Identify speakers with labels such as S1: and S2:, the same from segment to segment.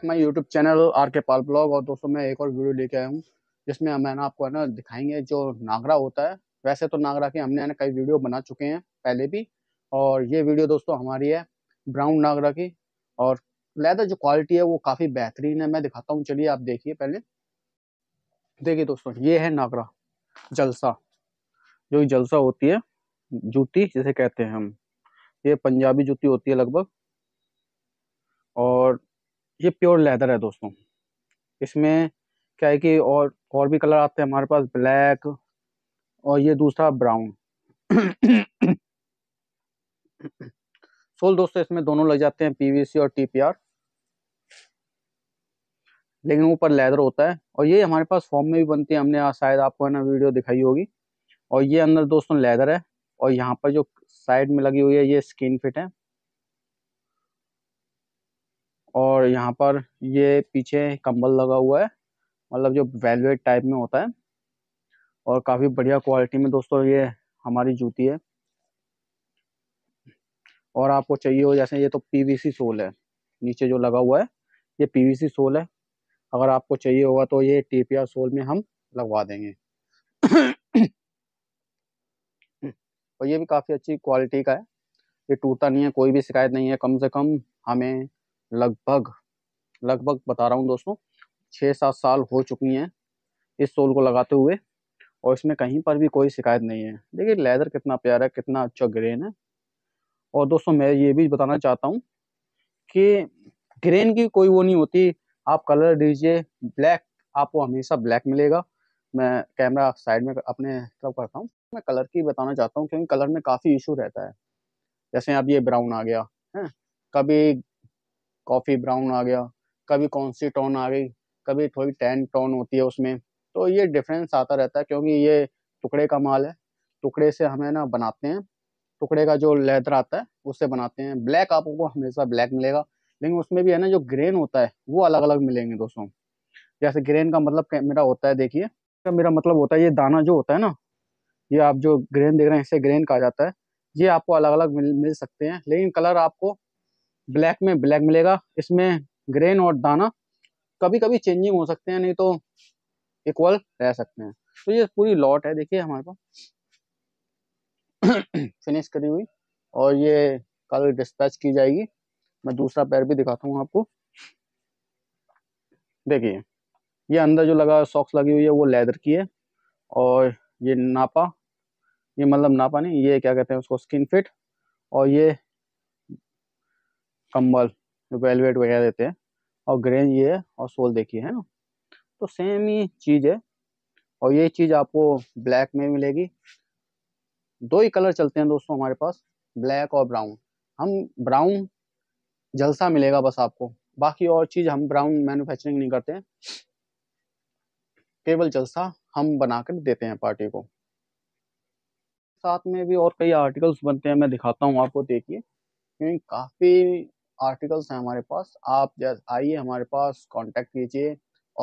S1: back my YouTube channel R K Pal blog और दोस्तों मैं एक और वीडियो लेके आया हूँ जिसमें हम है ना आपको है ना दिखाएंगे जो नागरा होता है वैसे तो नागरा की हमने ना कई वीडियो बना चुके हैं पहले भी और ये वीडियो दोस्तों हमारी है ब्राउन नागरा की और लेदर जो क्वालिटी है वो काफ़ी बेहतरीन है मैं दिखाता हूँ चलिए आप देखिए पहले देखिए दोस्तों ये है नागरा जलसा जो जलसा होती है जूती जिसे कहते हैं हम ये पंजाबी जूती होती है लगभग ये प्योर लेदर है दोस्तों इसमें क्या है कि और और भी कलर आते हैं हमारे पास ब्लैक और ये दूसरा ब्राउन सोल दोस्तों इसमें दोनों लग जाते हैं पीवीसी और टीपीआर लेकिन ऊपर लेदर होता है और ये हमारे पास फॉर्म में भी बनती है हमने शायद आपको है ना वीडियो दिखाई होगी और ये अंदर दोस्तों लेदर है और यहाँ पर जो साइड में लगी हुई है ये स्किन फिट है और यहाँ पर ये पीछे कंबल लगा हुआ है मतलब जो वेलवेट टाइप में होता है और काफ़ी बढ़िया क्वालिटी में दोस्तों ये हमारी जूती है और आपको चाहिए हो जैसे ये तो पीवीसी सोल है नीचे जो लगा हुआ है ये पीवीसी सोल है अगर आपको चाहिए होगा तो ये टीपीआर सोल में हम लगवा देंगे और ये भी काफ़ी अच्छी क्वालिटी का है ये टूटता नहीं है कोई भी शिकायत नहीं है कम से कम हमें लगभग लगभग बता रहा हूँ दोस्तों छः सात साल हो चुकी हैं इस सोल को लगाते हुए और इसमें कहीं पर भी कोई शिकायत नहीं है देखिए लेदर कितना प्यारा है कितना अच्छा ग्रेन है और दोस्तों मैं ये भी बताना चाहता हूँ कि ग्रेन की कोई वो नहीं होती आप कलर दीजिए ब्लैक आपको हमेशा ब्लैक मिलेगा मैं कैमरा साइड में अपने तरफ करता हूँ मैं कलर की बताना चाहता हूँ क्योंकि कलर में काफ़ी इशू रहता है जैसे अब ये ब्राउन आ गया है कभी कॉफ़ी ब्राउन आ गया कभी कौन सी टोन आ गई कभी थोड़ी टैन टोन होती है उसमें तो ये डिफरेंस आता रहता है क्योंकि ये टुकड़े का माल है टुकड़े से हमें ना बनाते हैं टुकड़े का जो लेदर आता है उससे बनाते हैं ब्लैक आपको हमेशा ब्लैक मिलेगा लेकिन उसमें भी है ना जो ग्रेन होता है वो अलग अलग मिलेंगे दोस्तों जैसे ग्रेन का मतलब मेरा होता है देखिए मेरा मतलब होता है ये दाना जो होता है ना ये आप जो ग्रेन देख रहे हैं इसे ग्रेन कहा जाता है ये आपको अलग अलग मिल, मिल सकते हैं लेकिन कलर आपको ब्लैक में ब्लैक मिलेगा इसमें ग्रेन और दाना कभी कभी चेंजिंग हो सकते हैं नहीं तो इक्वल रह सकते हैं तो ये पूरी लॉट है देखिए हमारे पास फिनिश करी हुई और ये कल डिस्पैच की जाएगी मैं दूसरा पैर भी दिखाता हूँ आपको देखिए ये अंदर जो लगा सॉक्स लगी हुई है वो लेदर की है और ये नापा ये मतलब नापा नहीं ये क्या कहते हैं उसको स्किन फिट और ये कंबल वेलवेट वगैरह देते हैं और ग्रेन ये है और सोल देखिए है ना तो सेम ही चीज़ है और ये चीज़ आपको ब्लैक में मिलेगी दो ही कलर चलते हैं दोस्तों हमारे पास ब्लैक और ब्राउन हम ब्राउन जलसा मिलेगा बस आपको बाकी और चीज़ हम ब्राउन मैन्युफैक्चरिंग नहीं करते हैं केवल जलसा हम बना कर देते हैं पार्टी को साथ में भी और कई आर्टिकल्स बनते हैं मैं दिखाता हूँ आपको देखिए क्योंकि काफ़ी आर्टिकल्स हैं हमारे पास आप जैसे आइए हमारे पास कांटेक्ट कीजिए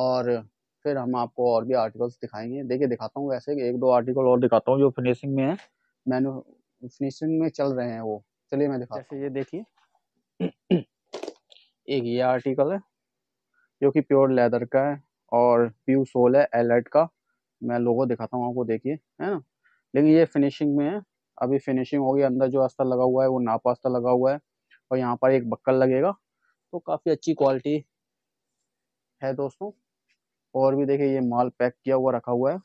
S1: और फिर हम आपको और भी आर्टिकल्स दिखाएंगे देखिए दिखाता हूँ वैसे एक दो आर्टिकल और दिखाता हूँ जो फिनिशिंग में है मैनु फिनिशिंग में चल रहे हैं वो चलिए मैं दिखाता हूँ ये देखिए एक ये आर्टिकल है जो कि प्योर लेदर का है और प्यू सोल है एलर्ट का मैं लोगों दिखाता हूँ आपको देखिए है ना लेकिन ये फिनिशिंग में है अभी फिनिशिंग होगी अंदर जो आस्ता लगा हुआ है वो नापास्ता लगा हुआ है और यहाँ पर एक बक्कल लगेगा तो काफ़ी अच्छी क्वालिटी है दोस्तों और भी देखिए ये माल पैक किया हुआ रखा हुआ है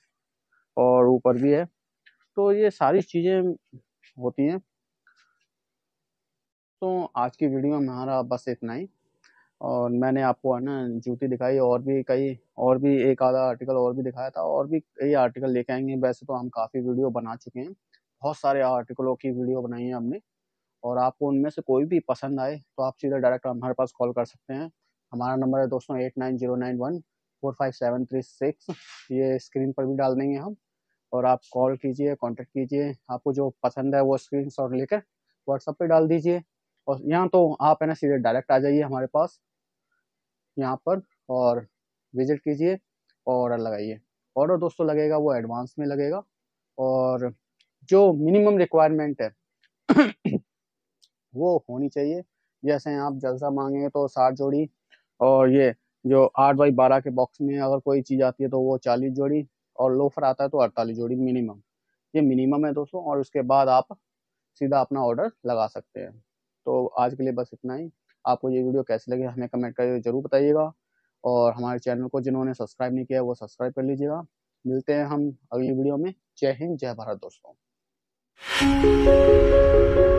S1: और ऊपर भी है तो ये सारी चीज़ें होती हैं तो आज की वीडियो में हमारा बस इतना ही और मैंने आपको है ना जूती दिखाई और भी कई और भी एक आधा आर्टिकल और भी दिखाया था और भी कई आर्टिकल लेके आएंगे वैसे तो हम काफ़ी वीडियो बना चुके हैं बहुत सारे आर्टिकलों की वीडियो बनाई है हमने और आपको उनमें से कोई भी पसंद आए तो आप सीधा डायरेक्ट हमारे पास कॉल कर सकते हैं हमारा नंबर है दोस्तों eight nine zero nine one four five seven three six ये स्क्रीन पर भी डाल देंगे हम और आप कॉल कीजिए कॉन्टेक्ट कीजिए आपको जो पसंद है वो स्क्रीन शॉट लेकर व्हाट्सअप पर डाल दीजिए और यहाँ तो आप है ना सीधे डायरेक्ट आ जाइए हमारे पास यहाँ पर और विजिट कीजिए और ऑर्डर लगाइए ऑर्डर दोस्तों लगेगा वो एडवांस में लगेगा और जो मिनिमम रिक्वायरमेंट है वो होनी चाहिए जैसे आप जलसा मांगे तो साठ जोड़ी और ये जो आठ बाई बारह के बॉक्स में अगर कोई चीज़ आती है तो वो चालीस जोड़ी और लोफर आता है तो अड़तालीस जोड़ी मिनिमम ये मिनिमम है दोस्तों और उसके बाद आप सीधा अपना ऑर्डर लगा सकते हैं तो आज के लिए बस इतना ही आपको ये वीडियो कैसे लगे हमें कमेंट करके ज़रूर बताइएगा और हमारे चैनल को जिन्होंने सब्सक्राइब नहीं किया वो सब्सक्राइब कर लीजिएगा मिलते हैं हम अगली वीडियो में जय हिंद जय भारत दोस्तों